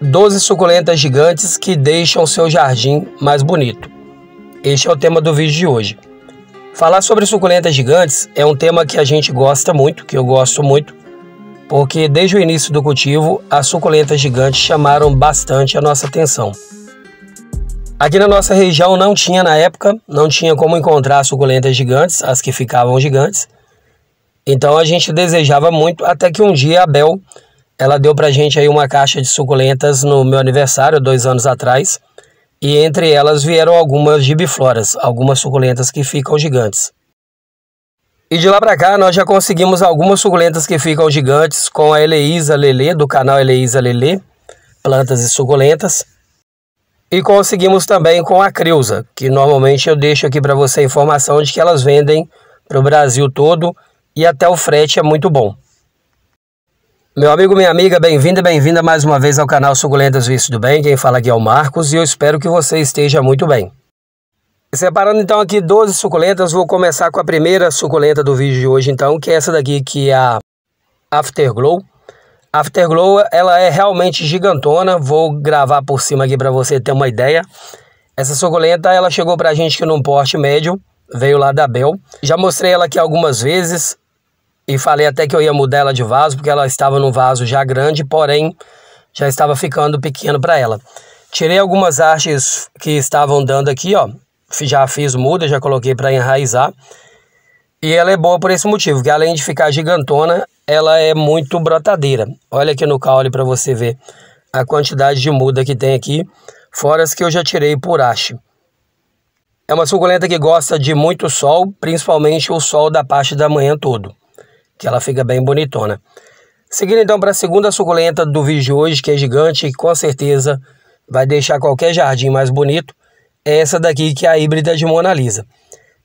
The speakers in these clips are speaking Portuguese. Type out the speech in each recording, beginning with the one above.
12 suculentas gigantes que deixam seu jardim mais bonito. Este é o tema do vídeo de hoje. Falar sobre suculentas gigantes é um tema que a gente gosta muito, que eu gosto muito, porque desde o início do cultivo, as suculentas gigantes chamaram bastante a nossa atenção. Aqui na nossa região não tinha na época, não tinha como encontrar suculentas gigantes, as que ficavam gigantes. Então a gente desejava muito até que um dia Abel ela deu pra gente aí uma caixa de suculentas no meu aniversário, dois anos atrás, e entre elas vieram algumas gibifloras, algumas suculentas que ficam gigantes. E de lá para cá nós já conseguimos algumas suculentas que ficam gigantes com a Eleísa Lelê, do canal Eleísa Lelê, Plantas e Suculentas. E conseguimos também com a Creuza, que normalmente eu deixo aqui para você a informação de que elas vendem para o Brasil todo e até o frete é muito bom. Meu amigo, minha amiga, bem-vinda, bem-vinda mais uma vez ao canal Suculentas Vício do Bem. Quem fala aqui é o Marcos e eu espero que você esteja muito bem. Separando então aqui 12 suculentas, vou começar com a primeira suculenta do vídeo de hoje então, que é essa daqui que é a Afterglow. Afterglow, ela é realmente gigantona, vou gravar por cima aqui para você ter uma ideia. Essa suculenta, ela chegou para a gente aqui num porte médio, veio lá da Bel. Já mostrei ela aqui algumas vezes, e falei até que eu ia mudar ela de vaso, porque ela estava num vaso já grande, porém já estava ficando pequeno para ela. Tirei algumas hastes que estavam dando aqui, ó. Já fiz muda, já coloquei para enraizar. E ela é boa por esse motivo, que além de ficar gigantona, ela é muito brotadeira. Olha aqui no caule para você ver a quantidade de muda que tem aqui, fora as que eu já tirei por haste. É uma suculenta que gosta de muito sol, principalmente o sol da parte da manhã todo que ela fica bem bonitona. Seguindo então para a segunda suculenta do vídeo de hoje, que é gigante e com certeza vai deixar qualquer jardim mais bonito, é essa daqui que é a híbrida de Mona Lisa.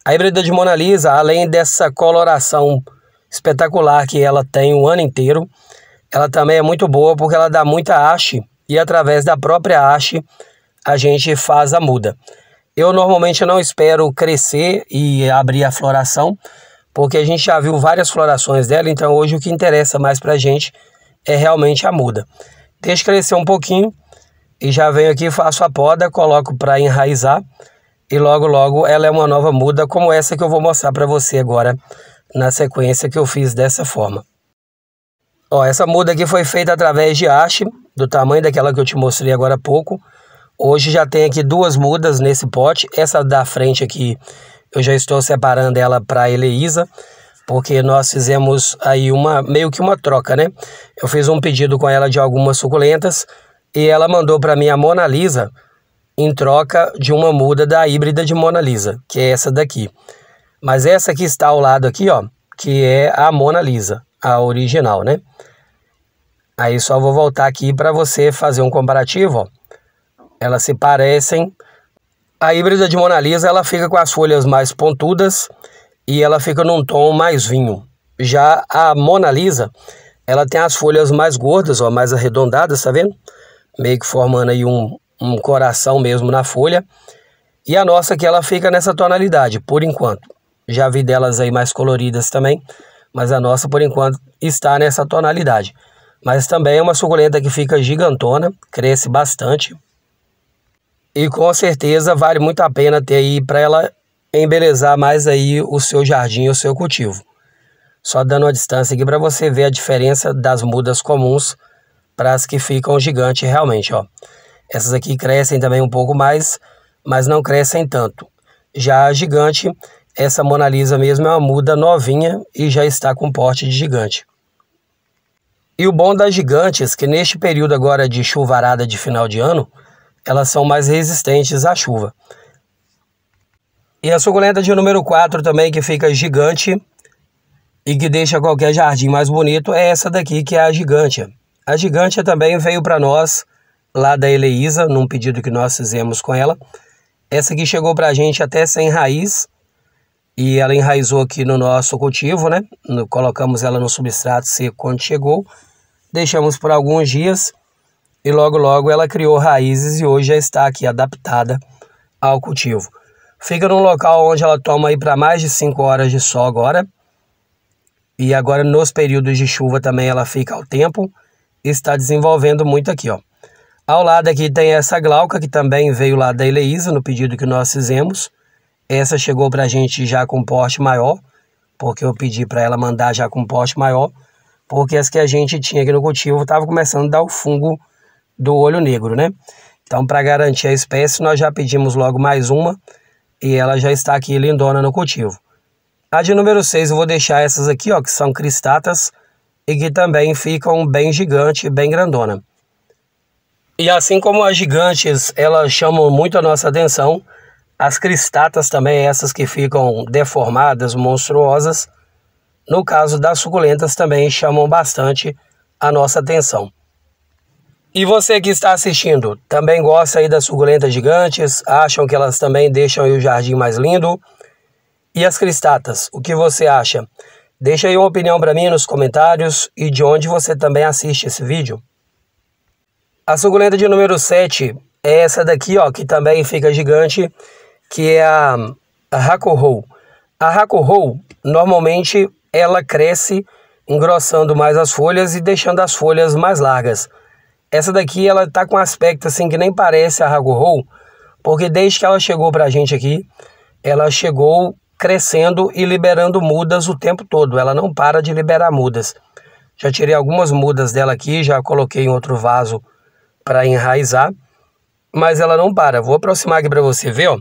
A híbrida de Mona Lisa, além dessa coloração espetacular que ela tem o ano inteiro, ela também é muito boa porque ela dá muita haste e através da própria haste a gente faz a muda. Eu normalmente não espero crescer e abrir a floração, porque a gente já viu várias florações dela, então hoje o que interessa mais para a gente é realmente a muda. Deixa crescer um pouquinho e já venho aqui, faço a poda, coloco para enraizar e logo logo ela é uma nova muda como essa que eu vou mostrar para você agora na sequência que eu fiz dessa forma. Ó, essa muda aqui foi feita através de haste, do tamanho daquela que eu te mostrei agora há pouco. Hoje já tem aqui duas mudas nesse pote, essa da frente aqui eu já estou separando ela para Heloísa, porque nós fizemos aí uma meio que uma troca, né? Eu fiz um pedido com ela de algumas suculentas e ela mandou para mim a Mona Lisa em troca de uma muda da híbrida de Mona Lisa, que é essa daqui. Mas essa que está ao lado aqui, ó, que é a Mona Lisa, a original, né? Aí só vou voltar aqui para você fazer um comparativo, ó. Elas se parecem, a híbrida de Mona Lisa ela fica com as folhas mais pontudas e ela fica num tom mais vinho. Já a Mona Lisa, ela tem as folhas mais gordas, ó, mais arredondadas, tá vendo? Meio que formando aí um, um coração mesmo na folha. E a nossa que ela fica nessa tonalidade, por enquanto. Já vi delas aí mais coloridas também, mas a nossa por enquanto está nessa tonalidade. Mas também é uma suculenta que fica gigantona, cresce bastante, e com certeza vale muito a pena ter aí para ela embelezar mais aí o seu jardim, o seu cultivo. Só dando uma distância aqui para você ver a diferença das mudas comuns para as que ficam gigantes realmente, ó. Essas aqui crescem também um pouco mais, mas não crescem tanto. Já a gigante, essa Mona Lisa mesmo é uma muda novinha e já está com porte de gigante. E o bom das gigantes, que neste período agora de chuvarada de final de ano, elas são mais resistentes à chuva. E a suculenta de número 4 também, que fica gigante e que deixa qualquer jardim mais bonito, é essa daqui, que é a gigante. A gigante também veio para nós, lá da Eleísa, num pedido que nós fizemos com ela. Essa aqui chegou para a gente até sem raiz, e ela enraizou aqui no nosso cultivo, né? Colocamos ela no substrato seco quando chegou, deixamos por alguns dias e logo logo ela criou raízes e hoje já está aqui adaptada ao cultivo. Fica num local onde ela toma aí para mais de 5 horas de sol agora. E agora nos períodos de chuva também ela fica ao tempo está desenvolvendo muito aqui, ó. Ao lado aqui tem essa glauca que também veio lá da Eleísa no pedido que nós fizemos. Essa chegou para a gente já com porte maior, porque eu pedi para ela mandar já com porte maior, porque as que a gente tinha aqui no cultivo estava começando a dar o fungo do olho negro, né? Então, para garantir a espécie, nós já pedimos logo mais uma e ela já está aqui lindona no cultivo. A de número 6 eu vou deixar essas aqui, ó, que são cristatas e que também ficam bem gigante, bem grandona. E assim como as gigantes, elas chamam muito a nossa atenção, as cristatas também, essas que ficam deformadas, monstruosas, no caso das suculentas também chamam bastante a nossa atenção. E você que está assistindo, também gosta aí das suculentas gigantes? Acham que elas também deixam o jardim mais lindo? E as cristatas, o que você acha? Deixa aí uma opinião para mim nos comentários e de onde você também assiste esse vídeo. A suculenta de número 7 é essa daqui, ó, que também fica gigante, que é a, a Hakuhou. A Hakuhou, normalmente, ela cresce engrossando mais as folhas e deixando as folhas mais largas. Essa daqui ela tá com aspecto assim que nem parece a Hagurou, porque desde que ela chegou para a gente aqui, ela chegou crescendo e liberando mudas o tempo todo. Ela não para de liberar mudas. Já tirei algumas mudas dela aqui, já coloquei em outro vaso para enraizar, mas ela não para. Vou aproximar aqui para você ver, ó.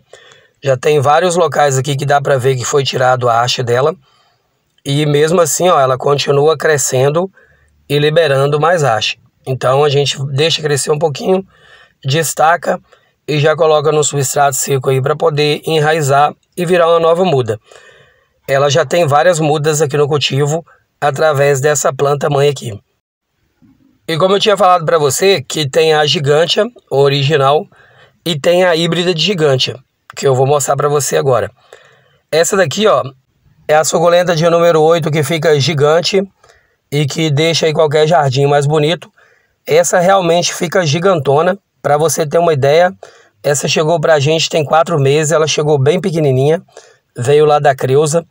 Já tem vários locais aqui que dá para ver que foi tirado a haste dela. E mesmo assim, ó, ela continua crescendo e liberando mais haste. Então a gente deixa crescer um pouquinho, destaca e já coloca no substrato seco aí para poder enraizar e virar uma nova muda. Ela já tem várias mudas aqui no cultivo através dessa planta mãe aqui. E como eu tinha falado para você, que tem a gigante original e tem a híbrida de gigante que eu vou mostrar para você agora. Essa daqui, ó, é a suculenta de número 8 que fica gigante e que deixa aí qualquer jardim mais bonito. Essa realmente fica gigantona. Para você ter uma ideia, essa chegou para a gente tem quatro meses, ela chegou bem pequenininha, veio lá da Creuza.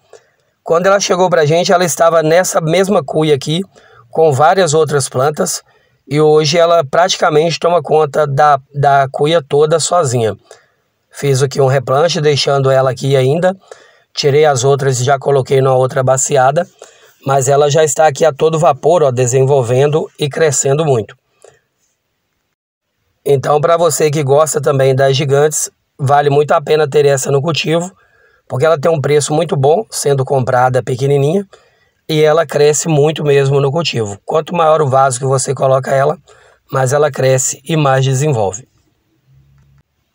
Quando ela chegou para a gente, ela estava nessa mesma cuia aqui, com várias outras plantas, e hoje ela praticamente toma conta da, da cuia toda sozinha. Fiz aqui um replante, deixando ela aqui ainda. Tirei as outras e já coloquei numa outra baciada, mas ela já está aqui a todo vapor, ó, desenvolvendo e crescendo muito. Então, para você que gosta também das gigantes, vale muito a pena ter essa no cultivo, porque ela tem um preço muito bom, sendo comprada pequenininha, e ela cresce muito mesmo no cultivo. Quanto maior o vaso que você coloca ela, mais ela cresce e mais desenvolve.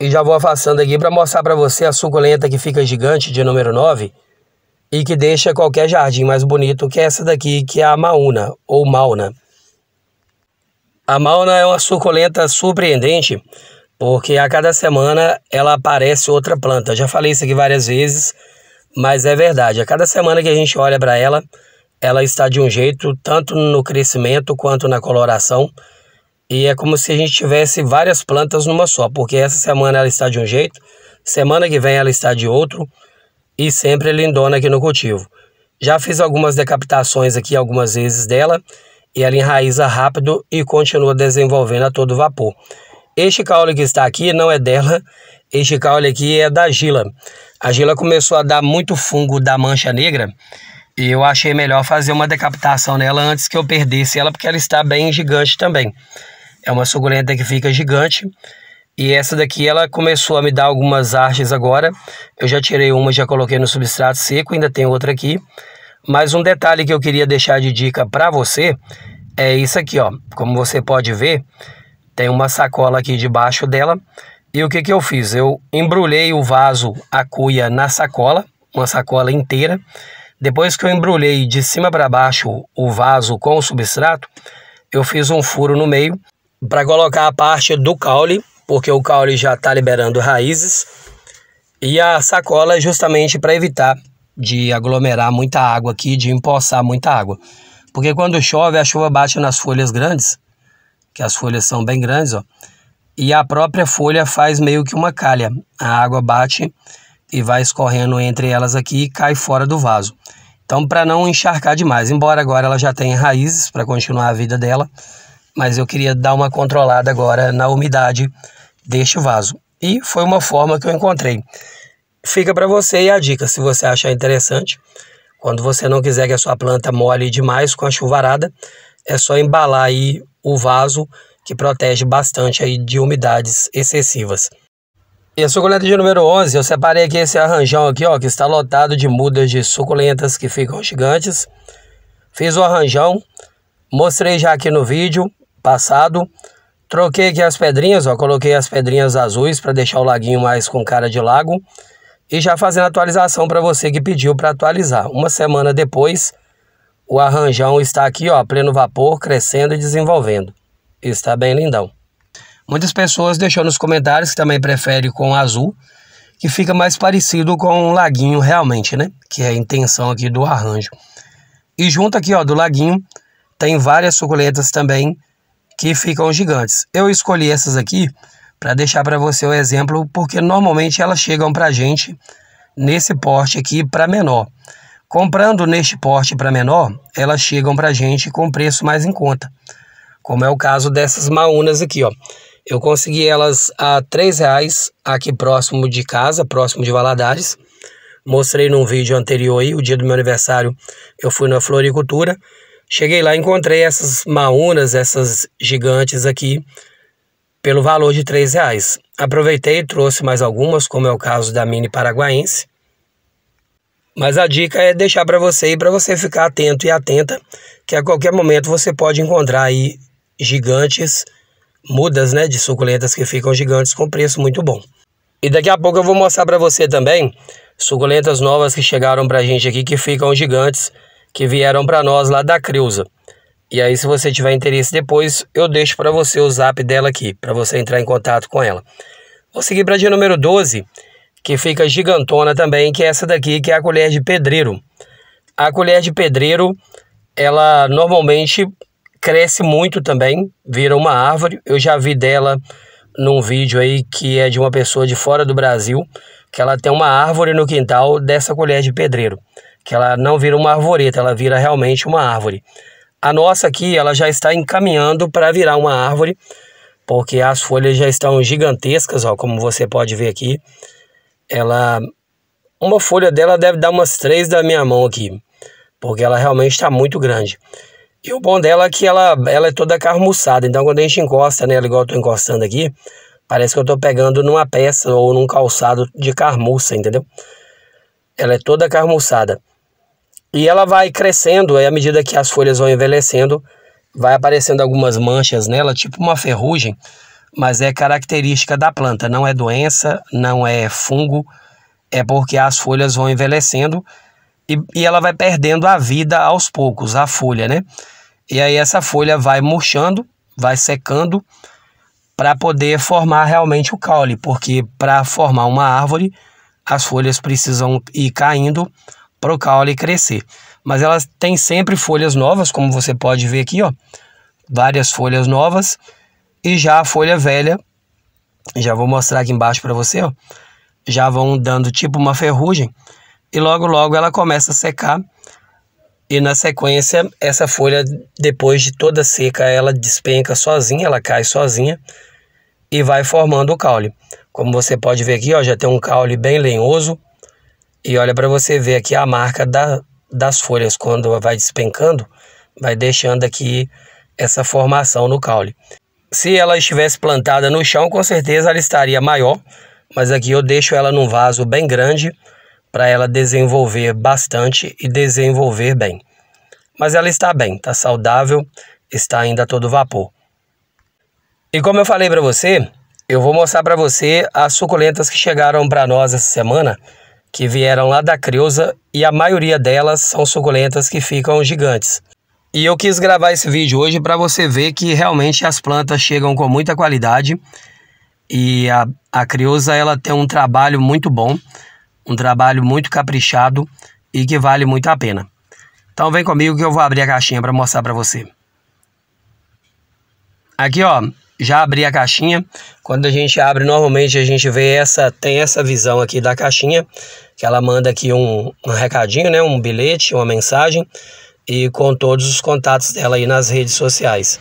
E já vou afastando aqui para mostrar para você a suculenta que fica gigante de número 9 e que deixa qualquer jardim mais bonito que essa daqui, que é a Mauna ou Mauna. A Mauna é uma suculenta surpreendente, porque a cada semana ela aparece outra planta. Eu já falei isso aqui várias vezes, mas é verdade. A cada semana que a gente olha para ela, ela está de um jeito, tanto no crescimento quanto na coloração. E é como se a gente tivesse várias plantas numa só, porque essa semana ela está de um jeito, semana que vem ela está de outro, e sempre lindona aqui no cultivo. Já fiz algumas decapitações aqui algumas vezes dela e ela enraiza rápido e continua desenvolvendo a todo vapor. Este caule que está aqui não é dela, este caule aqui é da gila. A gila começou a dar muito fungo da mancha negra e eu achei melhor fazer uma decapitação nela antes que eu perdesse ela, porque ela está bem gigante também. É uma suculenta que fica gigante e essa daqui ela começou a me dar algumas artes agora. Eu já tirei uma, já coloquei no substrato seco, ainda tem outra aqui. Mas um detalhe que eu queria deixar de dica para você é isso aqui, ó. Como você pode ver, tem uma sacola aqui debaixo dela. E o que, que eu fiz? Eu embrulhei o vaso, a cuia, na sacola, uma sacola inteira. Depois que eu embrulhei de cima para baixo o vaso com o substrato, eu fiz um furo no meio para colocar a parte do caule, porque o caule já está liberando raízes. E a sacola é justamente para evitar de aglomerar muita água aqui, de empoçar muita água. Porque quando chove, a chuva bate nas folhas grandes, que as folhas são bem grandes, ó, e a própria folha faz meio que uma calha. A água bate e vai escorrendo entre elas aqui e cai fora do vaso. Então, para não encharcar demais, embora agora ela já tenha raízes para continuar a vida dela, mas eu queria dar uma controlada agora na umidade deste vaso. E foi uma forma que eu encontrei fica para você e a dica, se você achar interessante. Quando você não quiser que a sua planta molhe demais com a chuvarada, é só embalar aí o vaso que protege bastante aí de umidades excessivas. E a suculenta de número 11, eu separei aqui esse arranjão aqui, ó, que está lotado de mudas de suculentas que ficam gigantes. Fiz o arranjão, mostrei já aqui no vídeo passado. Troquei aqui as pedrinhas, ó, coloquei as pedrinhas azuis para deixar o laguinho mais com cara de lago. E já fazendo atualização para você que pediu para atualizar. Uma semana depois, o arranjão está aqui, ó, pleno vapor, crescendo e desenvolvendo. Está bem lindão. Muitas pessoas deixou nos comentários que também prefere com azul, que fica mais parecido com um laguinho realmente, né? Que é a intenção aqui do arranjo. E junto aqui, ó, do laguinho, tem várias suculentas também que ficam gigantes. Eu escolhi essas aqui para deixar para você o exemplo, porque normalmente elas chegam para a gente nesse porte aqui para menor. Comprando neste porte para menor, elas chegam para a gente com preço mais em conta, como é o caso dessas maunas aqui, ó. Eu consegui elas a R$ reais aqui próximo de casa, próximo de Valadares. Mostrei num vídeo anterior aí, o dia do meu aniversário, eu fui na floricultura. Cheguei lá, encontrei essas maunas, essas gigantes aqui, pelo valor de R$ reais. Aproveitei e trouxe mais algumas, como é o caso da Mini Paraguaense. Mas a dica é deixar para você e para você ficar atento e atenta, que a qualquer momento você pode encontrar aí gigantes, mudas né, de suculentas que ficam gigantes com preço muito bom. E daqui a pouco eu vou mostrar para você também suculentas novas que chegaram para a gente aqui, que ficam gigantes, que vieram para nós lá da Creuza. E aí, se você tiver interesse depois, eu deixo para você o zap dela aqui, para você entrar em contato com ela. Vou seguir para dia número 12, que fica gigantona também, que é essa daqui, que é a colher de pedreiro. A colher de pedreiro, ela normalmente cresce muito também, vira uma árvore. Eu já vi dela num vídeo aí que é de uma pessoa de fora do Brasil, que ela tem uma árvore no quintal dessa colher de pedreiro, que ela não vira uma arvoreta, ela vira realmente uma árvore. A nossa aqui, ela já está encaminhando para virar uma árvore, porque as folhas já estão gigantescas, ó, como você pode ver aqui. Ela, uma folha dela deve dar umas três da minha mão aqui, porque ela realmente está muito grande. E o bom dela é que ela, ela é toda carmuçada, então quando a gente encosta nela, igual eu estou encostando aqui, parece que eu estou pegando numa peça ou num calçado de carmuça, entendeu? Ela é toda carmuçada. E ela vai crescendo, e à medida que as folhas vão envelhecendo, vai aparecendo algumas manchas nela, tipo uma ferrugem, mas é característica da planta, não é doença, não é fungo, é porque as folhas vão envelhecendo e, e ela vai perdendo a vida aos poucos, a folha, né? E aí essa folha vai murchando, vai secando para poder formar realmente o caule, porque para formar uma árvore, as folhas precisam ir caindo para o caule crescer. Mas ela tem sempre folhas novas, como você pode ver aqui, ó, várias folhas novas e já a folha velha, já vou mostrar aqui embaixo para você, ó, já vão dando tipo uma ferrugem e logo logo ela começa a secar e na sequência essa folha depois de toda seca ela despenca sozinha, ela cai sozinha e vai formando o caule. Como você pode ver aqui, ó, já tem um caule bem lenhoso, e olha para você ver aqui a marca da, das folhas quando vai despencando, vai deixando aqui essa formação no caule. Se ela estivesse plantada no chão, com certeza ela estaria maior, mas aqui eu deixo ela num vaso bem grande para ela desenvolver bastante e desenvolver bem. Mas ela está bem, está saudável, está ainda todo vapor. E como eu falei para você, eu vou mostrar para você as suculentas que chegaram para nós essa semana que vieram lá da creusa e a maioria delas são suculentas que ficam gigantes. E eu quis gravar esse vídeo hoje para você ver que realmente as plantas chegam com muita qualidade e a, a creusa ela tem um trabalho muito bom, um trabalho muito caprichado e que vale muito a pena. Então vem comigo que eu vou abrir a caixinha para mostrar para você. Aqui ó, já abri a caixinha. Quando a gente abre, normalmente a gente vê essa, tem essa visão aqui da caixinha, que ela manda aqui um, um recadinho, né, um bilhete, uma mensagem e com todos os contatos dela aí nas redes sociais.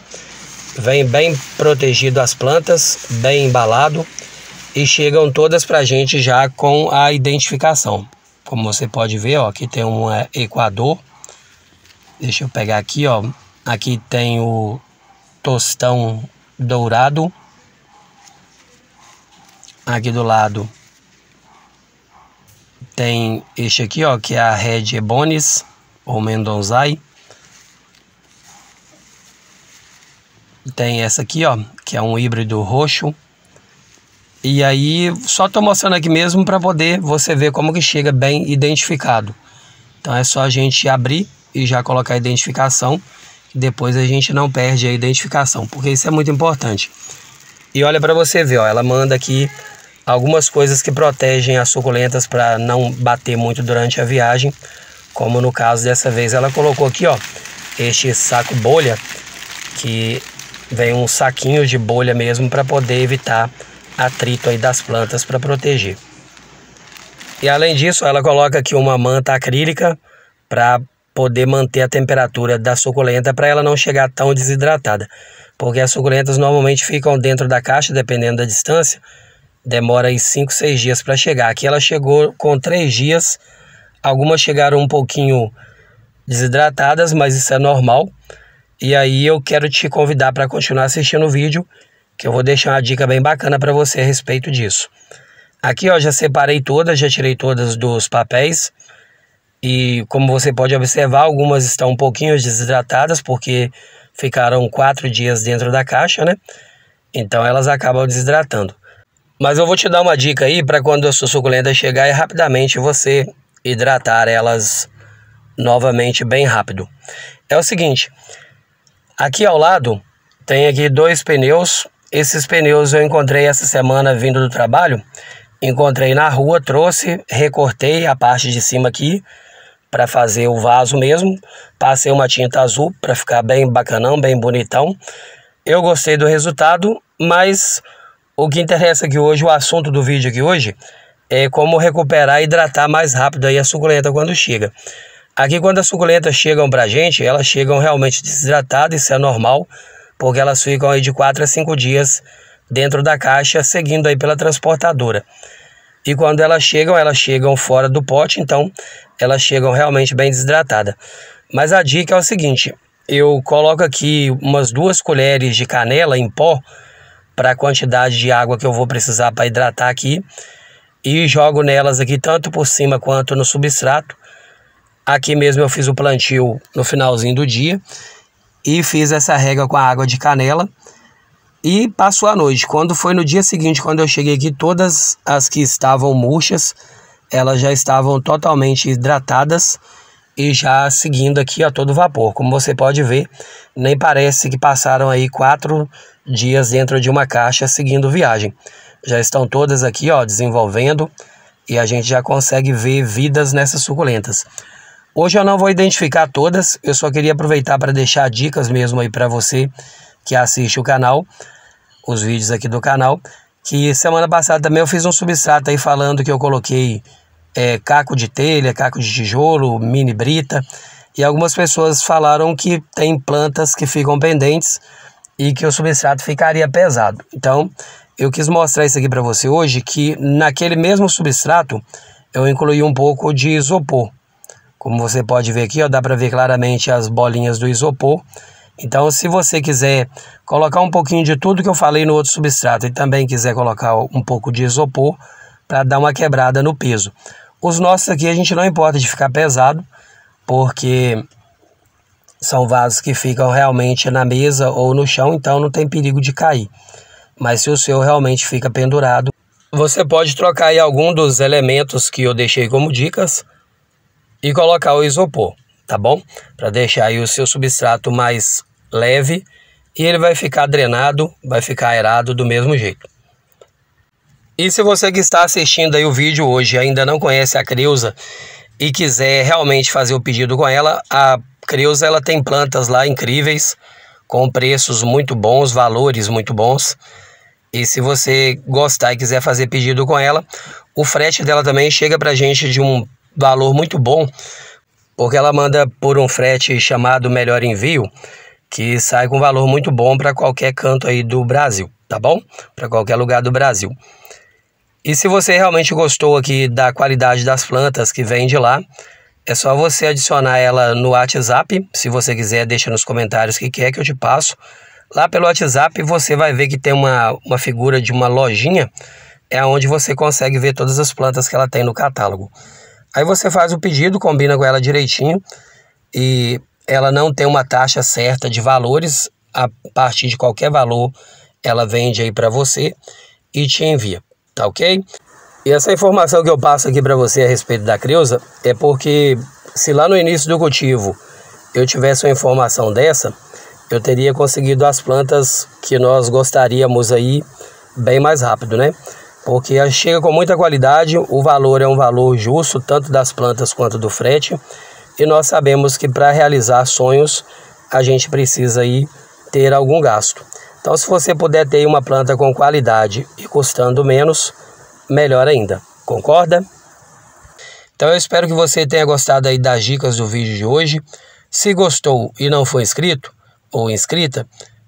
Vem bem protegido as plantas, bem embalado e chegam todas para a gente já com a identificação. Como você pode ver, ó, aqui tem um é, Equador. Deixa eu pegar aqui, ó. Aqui tem o tostão dourado. Aqui do lado tem este aqui, ó, que é a Red Ebonis ou Mendonzai. Tem essa aqui, ó, que é um híbrido roxo. E aí, só tô mostrando aqui mesmo para poder você ver como que chega bem identificado. Então é só a gente abrir e já colocar a identificação depois a gente não perde a identificação, porque isso é muito importante. E olha para você ver, ó, ela manda aqui algumas coisas que protegem as suculentas para não bater muito durante a viagem, como no caso dessa vez ela colocou aqui, ó, este saco bolha que vem um saquinho de bolha mesmo para poder evitar atrito aí das plantas para proteger. E além disso, ela coloca aqui uma manta acrílica para poder manter a temperatura da suculenta para ela não chegar tão desidratada. Porque as suculentas normalmente ficam dentro da caixa, dependendo da distância, demora aí 5, 6 dias para chegar. Aqui ela chegou com 3 dias, algumas chegaram um pouquinho desidratadas, mas isso é normal. E aí eu quero te convidar para continuar assistindo o vídeo, que eu vou deixar uma dica bem bacana para você a respeito disso. Aqui ó, já separei todas, já tirei todas dos papéis. E como você pode observar, algumas estão um pouquinho desidratadas porque ficaram quatro dias dentro da caixa, né? Então elas acabam desidratando. Mas eu vou te dar uma dica aí para quando a sua suculenta chegar e rapidamente você hidratar elas novamente bem rápido. É o seguinte, aqui ao lado tem aqui dois pneus. Esses pneus eu encontrei essa semana vindo do trabalho. Encontrei na rua, trouxe, recortei a parte de cima aqui para fazer o vaso mesmo. Passei uma tinta azul para ficar bem bacanão, bem bonitão. Eu gostei do resultado, mas o que interessa aqui hoje, o assunto do vídeo aqui hoje, é como recuperar e hidratar mais rápido aí a suculenta quando chega. Aqui quando as suculentas chegam para a gente, elas chegam realmente desidratadas, isso é normal, porque elas ficam aí de 4 a 5 dias dentro da caixa, seguindo aí pela transportadora. E quando elas chegam, elas chegam fora do pote, então elas chegam realmente bem desidratadas. Mas a dica é o seguinte: eu coloco aqui umas duas colheres de canela em pó para a quantidade de água que eu vou precisar para hidratar aqui e jogo nelas aqui tanto por cima quanto no substrato. Aqui mesmo eu fiz o plantio no finalzinho do dia e fiz essa rega com a água de canela e passou a noite. Quando foi no dia seguinte, quando eu cheguei aqui, todas as que estavam murchas, elas já estavam totalmente hidratadas e já seguindo aqui a todo vapor. Como você pode ver, nem parece que passaram aí quatro dias dentro de uma caixa seguindo viagem. Já estão todas aqui, ó, desenvolvendo e a gente já consegue ver vidas nessas suculentas. Hoje eu não vou identificar todas, eu só queria aproveitar para deixar dicas mesmo aí para você que assiste o canal, os vídeos aqui do canal. Que semana passada também eu fiz um substrato aí falando que eu coloquei é, caco de telha, caco de tijolo, mini brita. E algumas pessoas falaram que tem plantas que ficam pendentes e que o substrato ficaria pesado. Então, eu quis mostrar isso aqui para você hoje, que naquele mesmo substrato eu incluí um pouco de isopor. Como você pode ver aqui, ó, dá para ver claramente as bolinhas do isopor então, se você quiser colocar um pouquinho de tudo que eu falei no outro substrato e também quiser colocar um pouco de isopor para dar uma quebrada no peso. Os nossos aqui a gente não importa de ficar pesado, porque são vasos que ficam realmente na mesa ou no chão, então não tem perigo de cair. Mas se o seu realmente fica pendurado, você pode trocar aí algum dos elementos que eu deixei como dicas e colocar o isopor tá bom? Para deixar aí o seu substrato mais leve e ele vai ficar drenado, vai ficar aerado do mesmo jeito. E se você que está assistindo aí o vídeo hoje ainda não conhece a Creuza e quiser realmente fazer o pedido com ela, a Creuza ela tem plantas lá incríveis, com preços muito bons, valores muito bons. E se você gostar e quiser fazer pedido com ela, o frete dela também chega para gente de um valor muito bom, porque ela manda por um frete chamado Melhor Envio, que sai com valor muito bom para qualquer canto aí do Brasil, tá bom? Para qualquer lugar do Brasil. E se você realmente gostou aqui da qualidade das plantas que vem de lá, é só você adicionar ela no WhatsApp. Se você quiser, deixa nos comentários o que quer é que eu te passo. Lá pelo WhatsApp você vai ver que tem uma, uma figura de uma lojinha, é onde você consegue ver todas as plantas que ela tem no catálogo. Aí você faz o pedido, combina com ela direitinho e ela não tem uma taxa certa de valores, a partir de qualquer valor ela vende aí para você e te envia, tá ok? E essa informação que eu passo aqui para você a respeito da Creuza é porque se lá no início do cultivo eu tivesse uma informação dessa, eu teria conseguido as plantas que nós gostaríamos aí bem mais rápido, né? porque chega com muita qualidade, o valor é um valor justo, tanto das plantas quanto do frete, e nós sabemos que para realizar sonhos a gente precisa aí ter algum gasto. Então, se você puder ter uma planta com qualidade e custando menos, melhor ainda. Concorda? Então, eu espero que você tenha gostado aí das dicas do vídeo de hoje. Se gostou e não foi inscrito ou inscrita,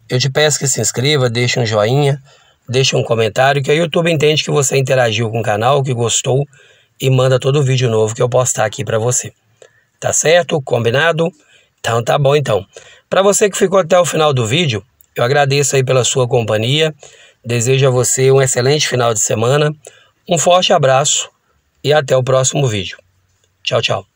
eu te peço que se inscreva, deixe um joinha deixe um comentário que o YouTube entende que você interagiu com o canal, que gostou e manda todo o vídeo novo que eu postar aqui para você. Tá certo? Combinado? Então tá bom então. Para você que ficou até o final do vídeo, eu agradeço aí pela sua companhia. Desejo a você um excelente final de semana. Um forte abraço e até o próximo vídeo. Tchau, tchau.